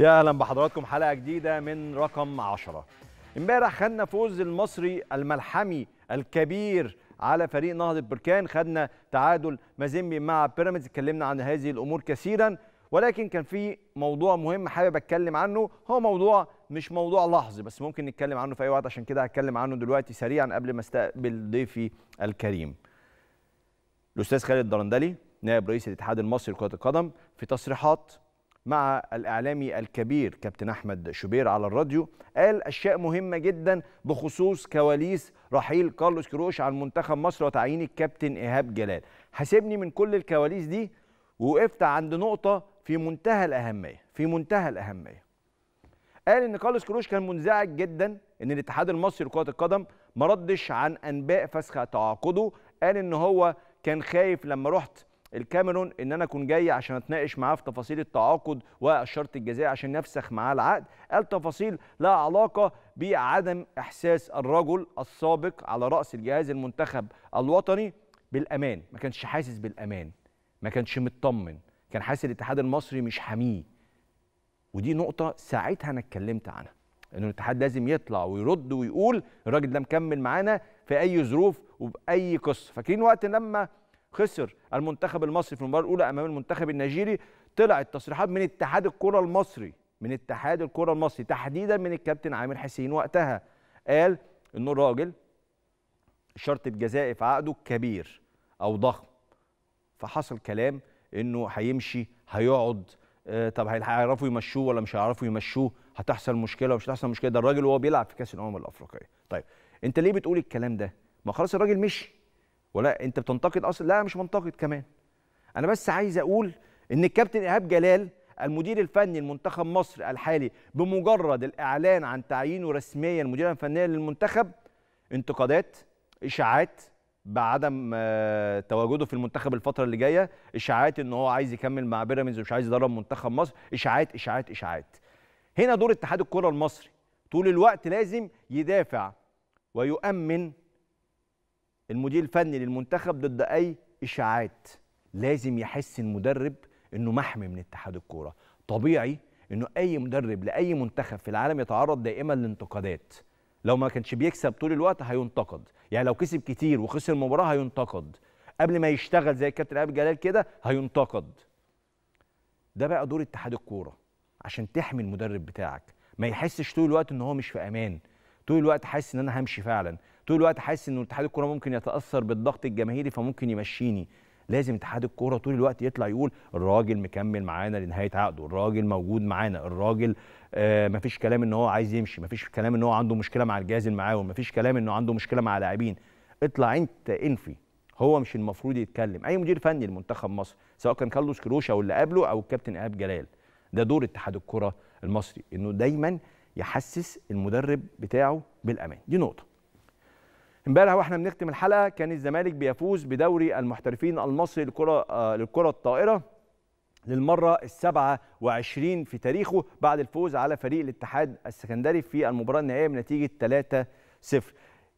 يا اهلا بحضراتكم حلقه جديده من رقم 10 امبارح خدنا فوز المصري الملحمي الكبير على فريق نهضه بركان خدنا تعادل مازيمبي مع بيراميدز اتكلمنا عن هذه الامور كثيرا ولكن كان في موضوع مهم حابب اتكلم عنه هو موضوع مش موضوع لحظي بس ممكن نتكلم عنه في اي وقت عشان كده هتكلم عنه دلوقتي سريعا قبل ما استقبل ضيفي الكريم الاستاذ خالد الدرندلي نائب رئيس الاتحاد المصري لكره القدم في تصريحات مع الإعلامي الكبير كابتن أحمد شوبير على الراديو قال أشياء مهمة جدا بخصوص كواليس رحيل كارلوس كروش عن منتخب مصر وتعيين الكابتن إيهاب جلال حاسبني من كل الكواليس دي ووقفت عند نقطة في منتهى الأهمية في منتهى الأهمية قال إن كارلوس كروش كان منزعج جدا إن الاتحاد المصري لكرة القدم ما ردش عن أنباء فسخ تعاقده قال إن هو كان خايف لما رحت الكاميرون ان انا اكون جاي عشان اتناقش معاه في تفاصيل التعاقد والشرط الجزائي عشان نفسخ معاه العقد قال تفاصيل لها علاقه بعدم احساس الرجل السابق على راس الجهاز المنتخب الوطني بالامان ما كانش حاسس بالامان ما كانش مطمن كان حاسس الاتحاد المصري مش حاميه ودي نقطه ساعتها انا اتكلمت عنها ان الاتحاد لازم يطلع ويرد ويقول الراجل ده مكمل معانا في اي ظروف وباي قصه فاكرين وقت لما خسر المنتخب المصري في المباراه الاولى امام المنتخب النيجيري طلعت تصريحات من اتحاد الكره المصري من اتحاد الكره المصري تحديدا من الكابتن عامر حسين وقتها قال ان الراجل شرط الجزائي في عقده كبير او ضخم فحصل كلام انه هيمشي هيقعد آه طب هيعرفوا يمشوه ولا مش هيعرفوا يمشوه هتحصل مشكله ومش هتحصل مشكله ده الراجل وهو بيلعب في كاس الامم الافريقيه طيب انت ليه بتقول الكلام ده ما خلاص الراجل مشي ولا انت بتنتقد اصلا لا مش منتقد كمان انا بس عايز اقول ان الكابتن ايهاب جلال المدير الفني لمنتخب مصر الحالي بمجرد الاعلان عن تعيينه رسميا مديرا فنيا للمنتخب انتقادات اشاعات بعدم آه، تواجده في المنتخب الفتره اللي جايه اشاعات ان هو عايز يكمل مع بيراميدز ومش عايز يدرب منتخب مصر اشاعات اشاعات اشاعات هنا دور اتحاد الكره المصري طول الوقت لازم يدافع ويؤمن المدير الفني للمنتخب ضد اي اشاعات لازم يحس المدرب انه محمي من اتحاد الكوره طبيعي انه اي مدرب لاي منتخب في العالم يتعرض دائما لانتقادات لو ما كانش بيكسب طول الوقت هينتقد يعني لو كسب كتير وخسر مباراه هينتقد قبل ما يشتغل زي الكابتن ايهاب جلال كده هينتقد ده بقى دور اتحاد الكوره عشان تحمي المدرب بتاعك ما يحسش طول الوقت ان هو مش في امان طول الوقت حاسس ان انا همشي فعلا طول الوقت حاسس ان اتحاد الكوره ممكن يتاثر بالضغط الجماهيري فممكن يمشيني لازم اتحاد الكوره طول الوقت يطلع يقول الراجل مكمل معانا لنهايه عقده الراجل موجود معانا الراجل آه مفيش كلام ان هو عايز يمشي مفيش كلام ان هو عنده مشكله مع الجهاز المعاون مفيش كلام ان هو عنده مشكله مع لاعبين اطلع انت انفي هو مش المفروض يتكلم اي مدير فني لمنتخب مصر سواء كان كارلوس كروش او اللي قبله او الكابتن ايهاب جلال ده دور اتحاد الكره المصري انه دايما يحسس المدرب بتاعه بالامان دي نقطه امبارح واحنا بنختم الحلقه كان الزمالك بيفوز بدوري المحترفين المصري للكره آه، للكره الطائره للمرة السبعة وعشرين في تاريخه بعد الفوز على فريق الاتحاد السكندري في المباراة النهائية بنتيجة 3-0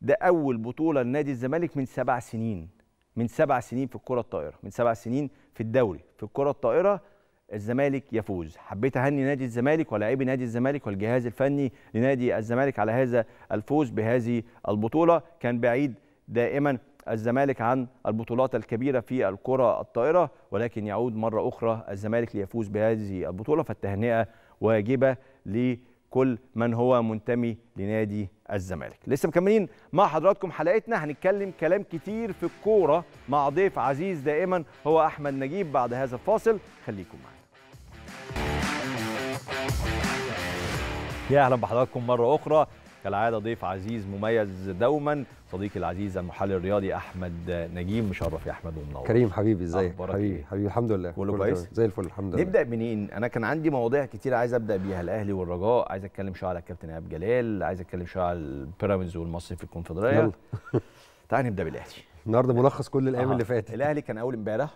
ده أول بطولة لنادي الزمالك من سبع سنين من سبع سنين في الكرة الطائرة من سبع سنين في الدوري في الكرة الطائرة الزمالك يفوز حبيت اهني نادي الزمالك ولاعبي نادي الزمالك والجهاز الفني لنادي الزمالك على هذا الفوز بهذه البطوله كان بعيد دائما الزمالك عن البطولات الكبيره في الكره الطائره ولكن يعود مره اخرى الزمالك ليفوز بهذه البطوله فالتهنئه واجبه لكل من هو منتمي لنادي الزمالك لسه مكملين مع حضراتكم حلقتنا هنتكلم كلام كتير في الكوره مع ضيف عزيز دائما هو احمد نجيب بعد هذا الفاصل خليكم معنا يا اهلا بحضراتكم مره اخرى كالعاده ضيف عزيز مميز دوما صديقي العزيز المحلل الرياضي احمد نجيم مشرف يا احمد ومنور كريم حبيبي ازيك حبيبي إيه؟ حبيبي الحمد لله كله كويس زي الفل الحمد لله نبدا منين انا كان عندي مواضيع كتير عايز ابدا بيها الاهلي والرجاء عايز اتكلم شويه على الكابتن ايهاب جلال عايز اتكلم شويه على البيراميدز والمصري في الكونفدراليه يلا تعال نبدا بالاهلي النهارده ملخص كل الايام آه. اللي فاتت الاهلي كان اول امبارح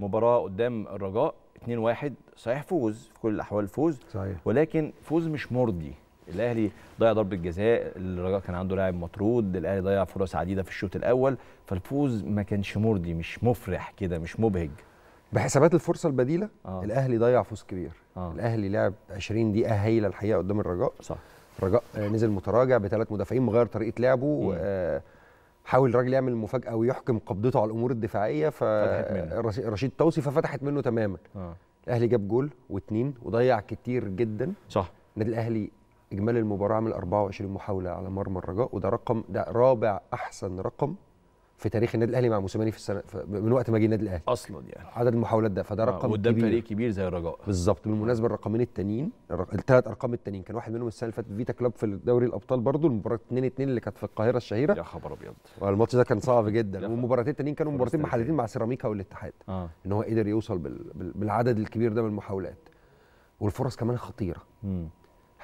مباراه قدام الرجاء 2-1 صحيح فوز في كل الاحوال فوز صحيح. ولكن فوز مش مرضي الاهلي ضيع ضربه جزاء الرجاء كان عنده لاعب مطرود الاهلي ضيع فرص عديده في الشوط الاول فالفوز ما كانش مرضي مش مفرح كده مش مبهج بحسابات الفرصه البديله آه. الاهلي ضيع فوز كبير آه. الاهلي لعب 20 دقيقه هايله الحقيقه قدام الرجاء صح الرجاء آه، نزل متراجع بثلاث مدافعين مغير طريقه لعبه آه حاول الراجل يعمل مفاجاه ويحكم قبضته على الامور الدفاعيه ف رشيد توصي ففتحت منه تماما آه. الاهلي جاب جول واثنين وضيع كتير جدا صح النادي الاهلي اجمالي المباراه عمل 24 محاوله على مرمى الرجاء وده رقم ده رابع احسن رقم في تاريخ النادي الاهلي مع موسيماني في السنه من وقت ما جه النادي الاهلي اصلا يعني عدد المحاولات ده فده آه، رقم قدام كبير. فريق كبير زي الرجاء بالظبط بالمناسبه الرقمين التانيين الثلاث ارقام التانيين كان واحد منهم السنه اللي فاتت فيتا كلوب في دوري الابطال برضه المباراه 2 2 اللي كانت في القاهره الشهيره يا خبر ابيض والماتش ده كان صعب جدا والمباراتين التانيين كانوا مباراتين محليتين مع سيراميكا والاتحاد آه. ان هو قدر يوصل بالعدد الكبير ده من المحاولات والفرص كمان خطيره مم.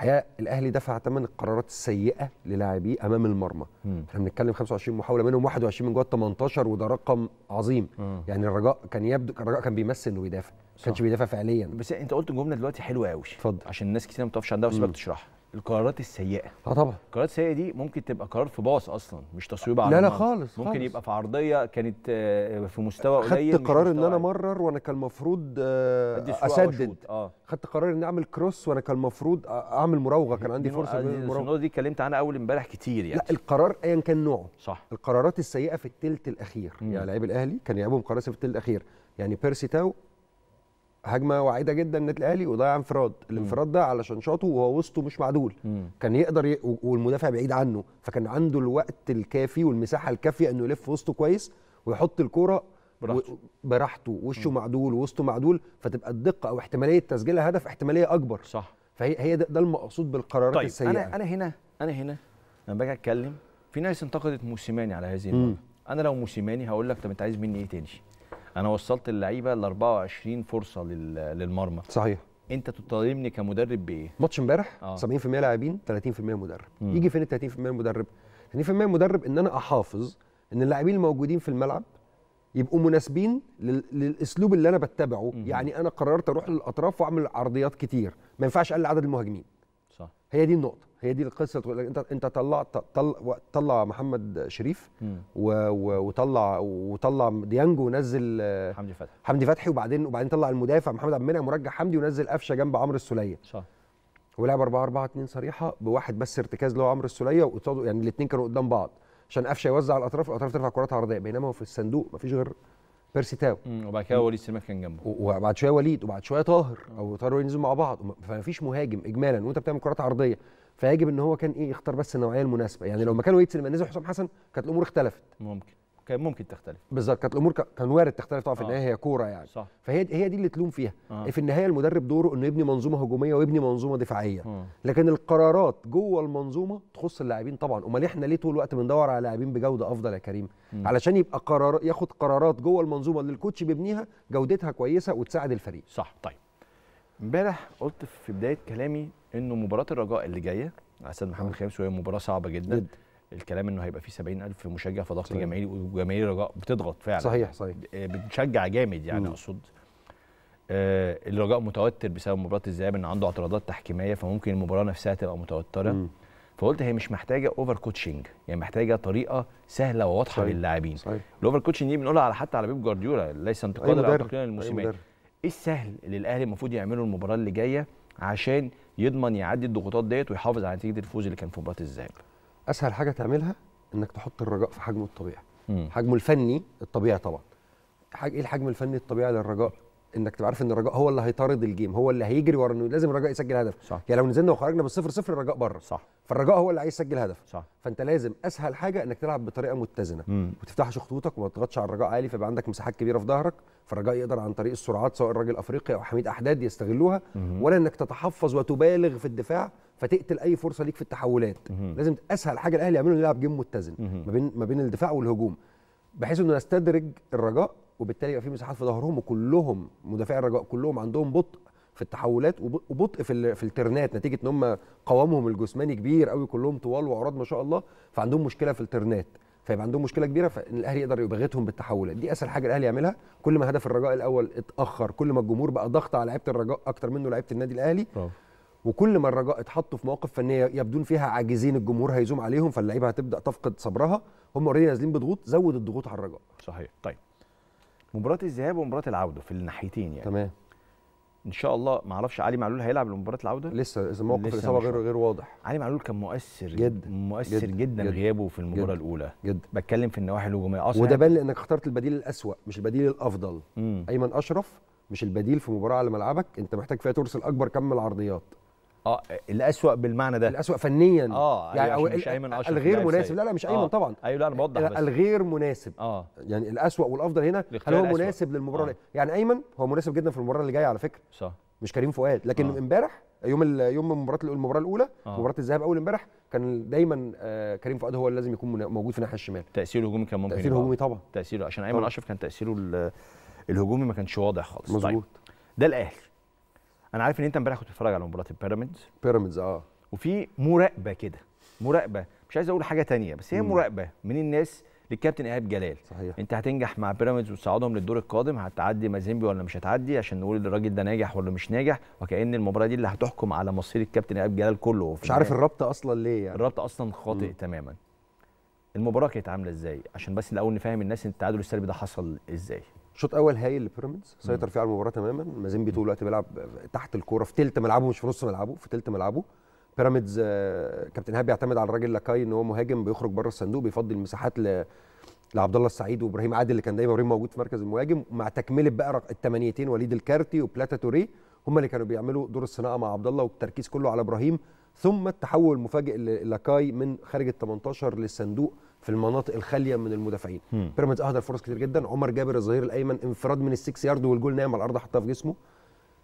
الحقيقه الاهلي دفع ثمن القرارات السيئه للاعبيه امام المرمى احنا بنتكلم 25 محاوله منهم 21 من جوه ال 18 وده رقم عظيم مم. يعني الرجاء كان يبدو الرجاء كان بيمثل انه بيدافع ما كانش بيدافع فعليا بس انت قلت جمله دلوقتي حلوه قوي اتفضل عشان الناس كتير ما بتعرفش عندها وسيبك تشرحها القرارات السيئه اه طبعا القرارات السيئه دي ممكن تبقى قرار في باص اصلا مش تصويب على لا لا خالص ممكن خالص. يبقى في عرضيه كانت آه، في مستوى قليل خدت قرار ان انا امرر وانا كان المفروض آه، اسدد آه. خدت قرار ان اعمل كروس وانا كان المفروض اعمل مراوغه كان عندي فرصه المراوغه آه، دي اتكلمت عنها اول امبارح كتير يعني لا القرار ايا كان نوعه صح القرارات السيئه في الثلث الاخير يعني لعيب الاهلي كان يلعبهم قرارات في الثلث الاخير يعني بيرسي تاو هجمه واعده جدا من الاهلي وضيع انفراد الانفراد ده علشان شاطه وهو وسطه مش معدول مم. كان يقدر ي... والمدافع بعيد عنه فكان عنده الوقت الكافي والمساحه الكافيه انه يلف وسطه كويس ويحط الكوره براحته براحته وشه معدول ووسطه معدول فتبقى الدقه او احتماليه تسجيلها هدف احتماليه اكبر صح فهي هي ده, ده المقصود بالقرارات طيب السيئه انا يعني. انا هنا انا هنا لما باجي اتكلم في ناس انتقدت موسيماني على هذه المره انا لو موسيماني هقول لك طب انت عايز مني ايه تاني انا وصلت اللعيبه ل 24 فرصه للمرمى صحيح انت تطالبني كمدرب بايه؟ ماتش امبارح آه. 70% لاعبين 30% مدرب مم. يجي فين ال 30% مدرب؟ 30% مدرب ان انا احافظ ان اللاعبين الموجودين في الملعب يبقوا مناسبين للاسلوب اللي انا بتبعه مم. يعني انا قررت اروح للاطراف واعمل عرضيات كتير ما ينفعش اقلل عدد المهاجمين صح هي دي النقطه هي دي القصه تقول انت انت طلعت طلع, طلع محمد شريف وطلع وطلع ديانج ونزل حمدي فتحي حمدي فتحي وبعدين وبعدين طلع المدافع محمد عبد المنعم ورجع حمدي ونزل قفشه جنب عمرو السوليه صح ولعب 4 4 2 صريحه بواحد بس ارتكاز اللي هو عمرو السوليه وقصاده يعني الاثنين كانوا قدام بعض عشان قفشه يوزع على الاطراف والاطراف ترفع كرات عرضيه بينما هو في الصندوق مفيش غير بيرسي تاو وبعد كده وليد سليمان كان جنبه وبعد شويه وليد وبعد شويه طاهر او طاهر ينزلوا مع بعض فمفيش مهاجم اجمالا وانت بتعمل كرات عرضيه فيجب ان هو كان ايه يختار بس النوعيه المناسبه يعني لو مكان ويتس اللي نزل حسام حسن كانت الامور اختلفت ممكن كان ممكن تختلف بالظبط كانت الامور كان وارد تختلف طبعا في آه. النهايه هي كوره يعني صح. فهي هي دي اللي تلوم فيها آه. إيه، في النهايه المدرب دوره انه يبني منظومه هجوميه ويبني منظومه دفاعيه آه. لكن القرارات جوه المنظومه تخص اللاعبين طبعا امال احنا ليه طول الوقت بندور على لاعبين بجوده افضل يا كريم م. علشان يبقى قرار ياخد قرارات جوه المنظومه اللي الكوتش بيبنيها جودتها كويسه وتساعد الفريق صح طيب امبارح قلت في بدايه كلامي انه مباراه الرجاء اللي جايه على استاد محمد خامس وهي مباراه صعبه جدا جد. الكلام انه هيبقى فيه 70000 مشجع فضغط جماهيري وجماهير الرجاء بتضغط فعلا صحيح صحيح آه، بتشجع جامد يعني اقصد آه الرجاء متوتر بسبب مباراه الذهاب ان عنده اعتراضات تحكيميه فممكن المباراه نفسها تبقى متوتره مم. فقلت هي مش محتاجه اوفر كوتشنج يعني محتاجه طريقه سهله وواضحه للاعبين الاوفر كوتشنج دي بنقولها على حتى على بيب جوارديولا ليس انتقادا او تقليلا للموسمين ايه السهل اللي الاهلي المفروض يعمله المباراه اللي جايه عشان يضمن يعدي الضغوطات ديت ويحافظ على نتيجه الفوز اللي كان في مباراه الذهاب اسهل حاجه تعملها انك تحط الرجاء في حجمه الطبيعي حجمه الفني الطبيعي طبعا ايه الحجم الفني الطبيعي للرجاء انك تبقى عارف ان الرجاء هو اللي هيطارد الجيم هو اللي هيجري ورا انه لازم الرجاء يسجل هدف صح يعني لو نزلنا وخرجنا بالصفر صفر الرجاء بره صح فالرجاء هو اللي عايز يسجل هدف صح فانت لازم اسهل حاجه انك تلعب بطريقه متزنه مم. وتفتحش خطوطك وما تضغطش على الرجاء عالي فيبقى عندك مساحات كبيره في ظهرك فالرجاء يقدر عن طريق السرعات سواء الراجل الافريقي او حميد احداد يستغلوها مم. ولا انك تتحفظ وتبالغ في الدفاع فتقتل اي فرصه ليك في التحولات مم. لازم اسهل حاجه الاهلي يعمله يلعب جيم متزن مم. ما بين ما بين الدفاع والهجوم بحيث انه نستدرج الرجاء وبالتالي يبقى في مساحات في ظهرهم وكلهم مدافعي الرجاء كلهم عندهم بطء في التحولات وبطء في في الترنات نتيجه ان هم قوامهم الجسماني كبير قوي كلهم طوال وعراض ما شاء الله فعندهم مشكله في الترنات فيبقى عندهم مشكله كبيره فان الاهلي يقدر يباغتهم بالتحولات دي اسهل حاجه الاهلي يعملها كل ما هدف الرجاء الاول اتاخر كل ما الجمهور بقى ضغط على لعيبه الرجاء اكتر منه لعيبه النادي الاهلي اه. وكل ما الرجاء اتحطوا في مواقف فنيه يبدون فيها عاجزين الجمهور هيزوم عليهم فاللعيبه هتبدا تفقد صبرها هم اوريدي نازلين بضغوط زود الضغوط على الرجاء صحيح طيب مباراه الذهاب ومباراه العوده في الناحيتين يعني تمام ان شاء الله ما اعرفش علي معلول هيلعب لمباراه العوده لسه اذا موقف الاصابه غير غير واضح علي معلول كان مؤثر جدا مؤثر جدا, جدا غيابه في المباراه الاولى جدا بتكلم في النواحي الهجوميه اصلا آه، وده بان لانك اخترت البديل الاسوأ مش البديل الافضل مم. ايمن اشرف مش البديل في مباراه على ملعبك انت محتاج فيها ترسل اكبر كم من العرضيات اه الاسوأ بالمعنى ده الاسوأ فنيا اه أيوة، يعني أو مش ايمن اشرف الغير مناسب لا لا مش ايمن آه طبعا ايوه لا انا بوضح بس الغير مناسب اه يعني الاسوأ والافضل هنا هل هو الأسوأ. مناسب للمباراه آه. يعني ايمن هو مناسب جدا في المباراه اللي جايه على فكره صح مش كريم فؤاد لكن آه. امبارح آه. يوم يوم المباراه المباراه الاولى آه. مباراه الذهاب اول امبارح كان دايما آه كريم فؤاد هو اللي لازم يكون موجود في الناحيه الشمال تاثيره الهجومي كان ممكن تاثيره الهجومي طبعا تاثيره عشان ايمن اشرف كان تاثيره الهجومي ما كانش واضح خالص طيب. مظبوط ده الاهلي انا عارف ان انت امبارح كنت بتتفرج على مباراه البيراميدز بيراميدز اه وفي مراقبه كده مراقبه مش عايز اقول حاجه تانية بس هي مراقبه من الناس للكابتن ايهاب جلال صحيح. انت هتنجح مع بيراميدز وتصعدهم للدور القادم هتعدي مازيمبي ولا مش هتعدي عشان نقول الراجل ده ناجح ولا مش ناجح وكأن المباراه دي اللي هتحكم على مصير الكابتن ايهاب جلال كله مش عارف الرابطه اصلا ليه يعني الرابطه اصلا خاطئ مم. تماما المباراه كانت عامله ازاي عشان بس الاول نفهم الناس ان التعادل السلبي ده حصل ازاي شوط اول هايل لبيراميدز سيطر فيه على المباراه تماما مازيمبي طول الوقت بيلعب تحت الكوره في ثلث ملعبه مش في نص ملعبه في ثلث ملعبه بيراميدز آه، كابتن هاب بيعتمد على الراجل لاكاي ان هو مهاجم بيخرج بره الصندوق بيفضي المساحات ل لعبد الله السعيد وابراهيم عادل اللي كان دايما ابراهيم موجود في مركز المهاجم مع تكمله بقى الثمانيتين وليد الكارتي وبلاتا توري هم اللي كانوا بيعملوا دور الصناعه مع عبد الله والتركيز كله على ابراهيم ثم التحول المفاجئ لكاي من خارج ال 18 للصندوق في المناطق الخاليه من المدافعين بيراميدز اهدر فرص كتير جدا عمر جابر الظهير الايمن انفراد من السكس يارد والجول نايم على الارض حطها في جسمه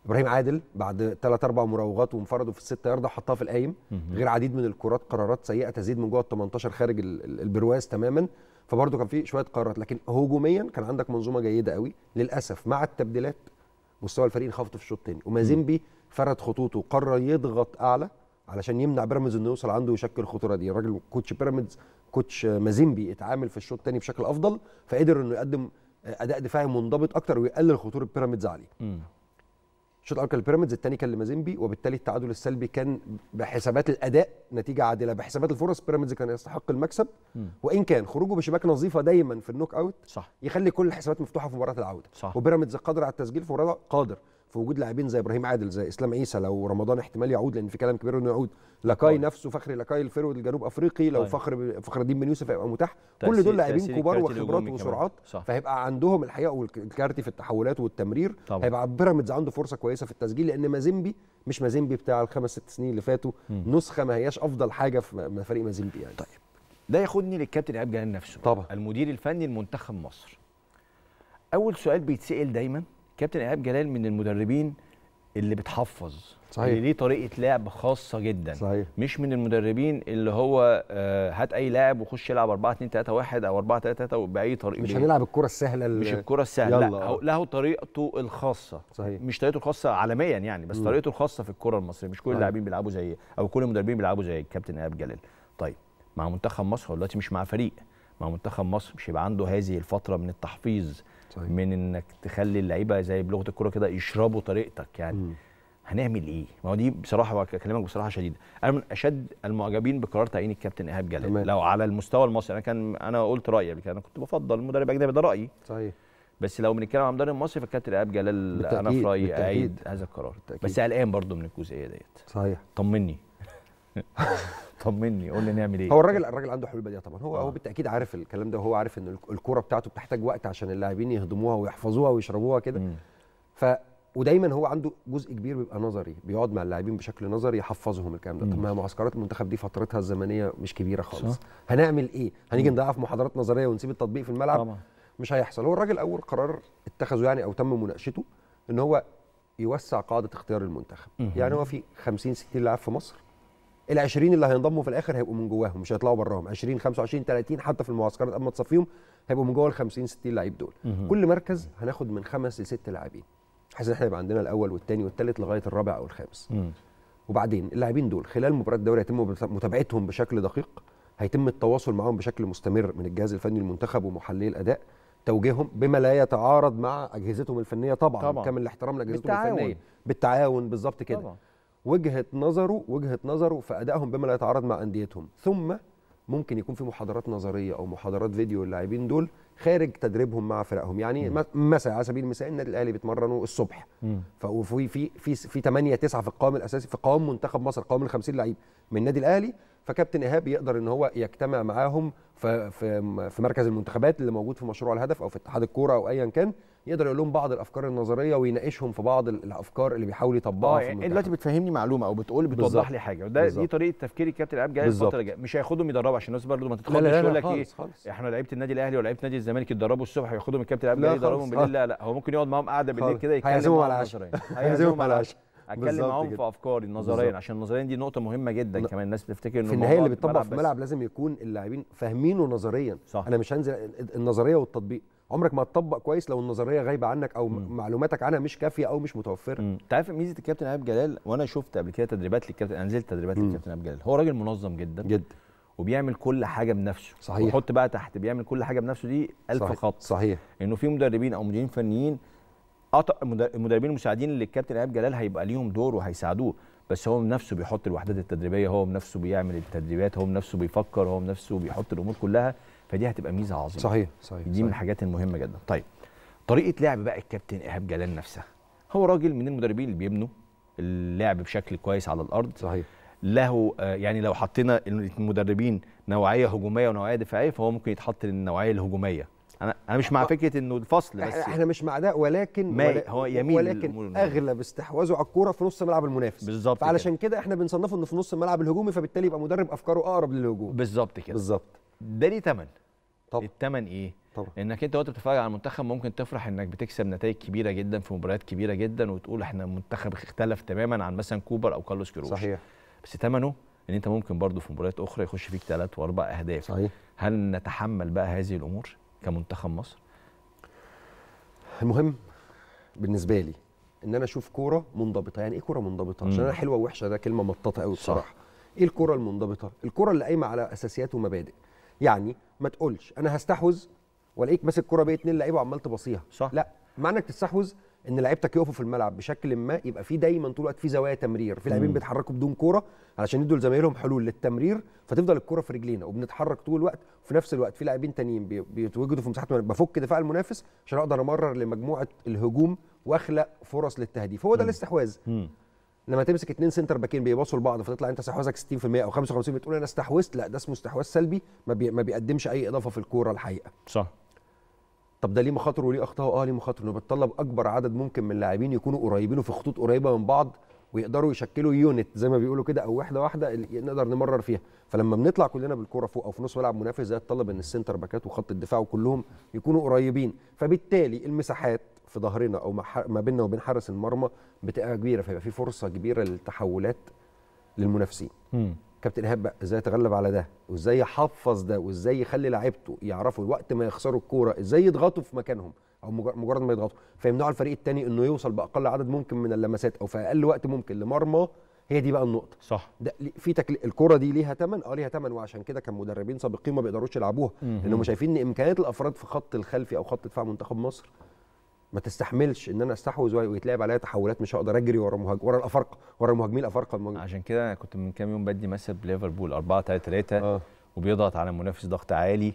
ابراهيم عادل بعد ثلاث اربع مراوغات وانفرده في الست يارد حطها في القايم غير عديد من الكرات قرارات سيئه تزيد من جوه ال 18 خارج البرواز تماما فبرضه كان في شويه قرارات لكن هجوميا كان عندك منظومه جيده قوي للاسف مع التبديلات مستوى الفريق انخفض في الشوط الثاني ومازيمبي فرد خطوطه قرر يضغط اعلى علشان يمنع بيراميدز انه يوصل عنده ويشكل الخطوره دي الراجل كوتش بيراميدز كوتش مازيمبي اتعامل في الشوط الثاني بشكل افضل فقدر انه يقدم آه، اداء دفاعي منضبط اكتر ويقلل خطوره بيراميدز عليه الشوط الاول كان لبيراميدز الثاني كان لمازيمبي وبالتالي التعادل السلبي كان بحسابات الاداء نتيجه عادله بحسابات الفرص بيراميدز كان يستحق المكسب وان كان خروجه بشباك نظيفه دايما في النوك اوت صح. يخلي كل الحسابات مفتوحه في مباراه العوده صح. وبيراميدز قادر على التسجيل في مباراه قادر في وجود لاعبين زي ابراهيم عادل زي اسلام عيسى لو رمضان احتمال يعود لان في كلام كبير انه يعود لاكاي طيب. نفسه فخري لاكاي الفيرود الجنوب افريقي لو طيب. فخر فخر الدين بن يوسف هيبقى متاح كل دول لاعبين كبار وخبرات وسرعات فهيبقى عندهم الحقيقه والكارتي في التحولات والتمرير طبعا. هيبقى بيراميدز عنده فرصه كويسه في التسجيل لان مازيمبي مش مازيمبي بتاع الخمس ست سنين اللي فاتوا م. نسخه ما هياش افضل حاجه في فريق مازيمبي يعني طيب ده ياخدني للكابتن ايهاب جلال نفسه طبعا المدير الفني لمنتخب مصر اول سؤال بيتسال دايما كابتن ايهاب جلال من المدربين اللي بتحفظ صحيح اللي ليه طريقه لعب خاصه جدا صحيح. مش من المدربين اللي هو آه، هات اي لاعب وخش يلعب 4 2 3 1 او 4 3 3 باي طريقه مش هنلعب الكره السهله مش الكره السهله يلا. لا له طريقته الخاصه صحيح. مش طريقته الخاصه عالميا يعني بس م. طريقته الخاصه في الكره المصريه مش كل اللاعبين بيلعبوا زي او كل المدربين بيلعبوا زي الكابتن ايهاب جلال طيب مع منتخب مصر هو دلوقتي مش مع فريق مع منتخب مصر مش هيبقى عنده هذه الفتره من التحفيظ طيب. من انك تخلي اللعيبه زي بلغه الكوره كده يشربوا طريقتك يعني م. هنعمل ايه؟ ما هو دي بصراحه بكلمك بصراحه شديده، انا من اشد المعجبين بقرار تعيين الكابتن ايهاب جلال تمام. لو على المستوى المصري انا كان انا قلت رايي قبل كده انا كنت بفضل مدرب اجنبي ده رايي صحيح بس لو بنتكلم عن المدرب المصري فالكابتن ايهاب جلال انا في رايي اعيد هذا القرار بالتأكيد. بس قلقان برضه من الجزئيه ديت صحيح طمني طمني قول لي نعمل ايه هو الراجل الراجل عنده حلول بديهه طبعا هو آه. هو بالتاكيد عارف الكلام ده وهو عارف ان الكوره بتاعته بتحتاج وقت عشان اللاعبين يهضموها ويحفظوها ويشربوها كده ف ودايما هو عنده جزء كبير بيبقى نظري بيقعد مع اللاعبين بشكل نظري يحفظهم الكلام ده طب ما معسكرات المنتخب دي فترتها الزمنيه مش كبيره خالص صح. هنعمل ايه هنيجي نضيعها في محاضرات نظريه ونسيب التطبيق في الملعب طبعا. مش هيحصل هو الراجل اول قرار اتخذه يعني او تم مناقشته ان هو يوسع قاعده اختيار المنتخب مم. يعني هو في 50 60 لاعب في مصر ال 20 اللي هينضموا في الاخر هيبقوا من جواهم مش هيطلعوا براهم 20 25 30 حتى في المعسكرات قبل ما تصفيهم هيبقوا من جوه ال 50 60 لعيب دول كل مركز هناخد من خمس لست لاعبين بحيث ان احنا يبقى عندنا الاول والثاني والثالث لغايه الرابع او الخامس وبعدين اللاعبين دول خلال مباراه الدوري هيتم متابعتهم بشكل دقيق هيتم التواصل معاهم بشكل مستمر من الجهاز الفني المنتخب ومحللي الاداء توجيههم بما لا يتعارض مع اجهزتهم الفنيه طبعا, طبعا. كامل الاحترام لاجهزتهم الفنيه بالتعاون بالظبط كده طبعا. وجهه نظره وجهه نظره في ادائهم بما لا يتعارض مع انديتهم ثم ممكن يكون في محاضرات نظريه او محاضرات فيديو للاعبين دول خارج تدريبهم مع فرقهم يعني مثلا على سبيل المثال النادي الاهلي بيتمرنوا الصبح ففي في في في 8 9 في القوام الاساسي في قوام منتخب مصر قوام ال 50 لعيب من النادي الاهلي فكابتن ايهاب يقدر ان هو يجتمع معاهم في في مركز المنتخبات اللي موجود في مشروع الهدف او في اتحاد الكوره او ايا كان يقدر يقول لهم بعض الافكار النظريه ويناقشهم في بعض الافكار اللي بيحاول يطبقها آه، في المنتخب دلوقتي بتفهمني معلومه او بتقول بتوضح لي حاجه وده دي طريقه تفكير الكابتن العاب جاي الفتره الجايه مش هياخدهم يدربوا عشان الناس برضه ما تتخضش يقول لك ايه احنا لعيبه النادي الاهلي ولعيبه نادي الزمالك يتدربوا الصبح ياخدهم الكابتن العاب جاي يدربهم بالليل لا لا هو ممكن يقعد معاهم قعده بالليل كده يتكلم هيعزمهم على العشاء هيعزمهم على العشاء اتكلم معاهم في افكاري النظريا عشان النظريا دي نقطه مهمه جدا كمان الناس بتفتكر انه في النهايه اللي بيطبق في الملعب لازم يكون اللاعبين فاهمينه نظريا صح. انا مش هنزل النظريه والتطبيق عمرك ما هتطبق كويس لو النظريه غايبه عنك او م. معلوماتك عنها مش كافيه او مش متوفره انت عارف ميزه الكابتن ايهاب جلال وانا شفت قبل كده تدريبات للكابتن انا نزلت تدريبات للكابتن ايهاب جلال هو راجل منظم جدا جدا وبيعمل كل حاجه بنفسه صحيح وحط بقى تحت بيعمل كل حاجه بنفسه دي 1000 خط صحيح انه في مدربين او مديرين فنيين المدربين المساعدين اللي الكابتن ايهاب جلال هيبقى ليهم دور وهيساعدوه بس هو من نفسه بيحط الوحدات التدريبيه هو من نفسه بيعمل التدريبات هو من نفسه بيفكر هو من نفسه بيحط الامور كلها فدي هتبقى ميزه عظيمه صحيح صحيح دي من الحاجات المهمه جدا طيب طريقه لعب بقى الكابتن ايهاب جلال نفسها هو راجل من المدربين اللي بيبنوا اللعب بشكل كويس على الارض صحيح له آه، يعني لو حطينا المدربين نوعيه هجوميه ونوعيه دفاعيه فهو ممكن يتحط للنوعيه الهجوميه انا انا مش مع أه، فكره انه الفصل بس احنا مش مع ده ولكن ما هو يمين ولكن اغلب استحواذه على الكوره في نص ملعب المنافس بالظبط فعلشان كده. كده احنا بنصنفه انه في نص الملعب الهجومي فبالتالي يبقى مدرب افكاره اقرب للهجوم بالظبط كده بالظبط ده ليه ثمن طبعا الثمن ايه؟ طبعا انك انت وانت بتتفرج على المنتخب ممكن تفرح انك بتكسب نتائج كبيره جدا في مباريات كبيره جدا وتقول احنا المنتخب اختلف تماما عن مثلا كوبر او كارلوس كيروش صحيح بس ثمنه ان انت ممكن برضه في مباريات اخرى يخش فيك ثلاث واربع اهداف صحيح هل نتحمل بقى هذه الامور؟ كمنتخب مصر المهم بالنسبه لي ان انا اشوف كوره منضبطه يعني ايه كوره منضبطه عشان انا حلوه ووحشه ده كلمه مطاطه قوي بصراحه ايه الكوره المنضبطه الكوره اللي قايمه على اساسيات ومبادئ يعني ما تقولش انا هستحوذ والاقيك ماسك كوره بين اتنين لعيبه وعمال تبصيها صح لا معنى انك تستحوذ ان لعيبتك يقفوا في الملعب بشكل ما يبقى في دايما طول الوقت في زوايا تمرير في لاعبين بيتحركوا بدون كوره علشان يدوا لزمايلهم حلول للتمرير فتفضل الكوره في رجلينا وبنتحرك طول الوقت وفي نفس الوقت في لاعبين تانيين بيتواجدوا في مساحه بفك دفاع المنافس عشان اقدر امرر لمجموعه الهجوم واخلق فرص للتهديف هو ده الاستحواذ لما تمسك اثنين سنتر باكين بيباصوا لبعض فتطلع انت استحواذك 60% او 55 بتقول انا استحوذت لا ده اسمه استحواذ سلبي ما, بي... ما بيقدمش اي اضافه في الكوره الحقيقه صح طب ده ليه مخاطره وليه اخطاء اه ليه مخاطره انه بيتطلب اكبر عدد ممكن من اللاعبين يكونوا قريبين وفي خطوط قريبه من بعض ويقدروا يشكلوا يونت زي ما بيقولوا كده او وحده واحده نقدر نمرر فيها فلما بنطلع كلنا بالكوره فوق او في نص ملعب منافس ده يتطلب ان السنتر باكات وخط الدفاع وكلهم يكونوا قريبين فبالتالي المساحات في ظهرنا او ما بيننا وبين حارس المرمى بتبقى كبيره فيبقى في فرصه كبيره للتحولات للمنافسين كابتن ايهاب بقى ازاي يتغلب على ده وازاي يحفظ ده وازاي يخلي لعيبته يعرفوا وقت ما يخسروا الكوره ازاي يضغطوا في مكانهم او مجرد ما يضغطوا فيمنعوا الفريق الثاني انه يوصل باقل عدد ممكن من اللمسات او في اقل وقت ممكن لمرمى هي دي بقى النقطه صح ده في تكل... الكره دي ليها ثمن اه ليها ثمن وعشان كده كان مدربين سابقين ما بيقدروش يلعبوها لانهم شايفين ان امكانيات الافراد في خط الخلفي او خط دفاع منتخب مصر ما تستحملش ان انا استحوذ ويتلعب عليا تحولات مش هقدر اجري ورا مهاجم ورا الافارقه ورا المهاجمين الافارقه المهاجم. عشان كده انا كنت من كام يوم بدي مثل ليفربول 4 3 3 آه. وبيضغط على المنافس ضغط عالي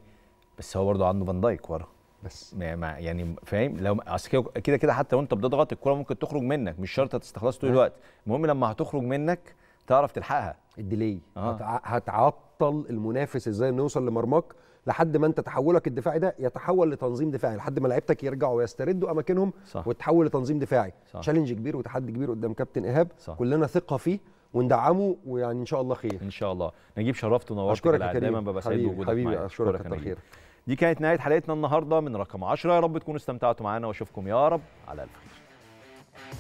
بس هو برضه عنده فان دايك ورا بس يعني فاهم لو اصل كده كده حتى وانت بتضغط الكره ممكن تخرج منك مش شرط تستخلص طول آه. الوقت المهم لما هتخرج منك تعرف تلحقها الديلي آه. هتعطل المنافس ازاي انه يوصل لمرماك لحد ما انت تحولك الدفاعي ده يتحول لتنظيم دفاعي لحد ما لعيبتك يرجعوا ويستردوا اماكنهم صح. وتتحول لتنظيم دفاعي تشالنج كبير وتحدي كبير قدام كابتن ايهاب كلنا ثقه فيه وندعمه ويعني ان شاء الله خير ان شاء الله نجيب شرفت ونورت دايما ببقى سعيد بوجودك حبيبي اشكرك كتر خير دي كانت نهايه حلقتنا النهارده من رقم 10 يا رب تكونوا استمتعتوا معانا واشوفكم يا رب على الف خير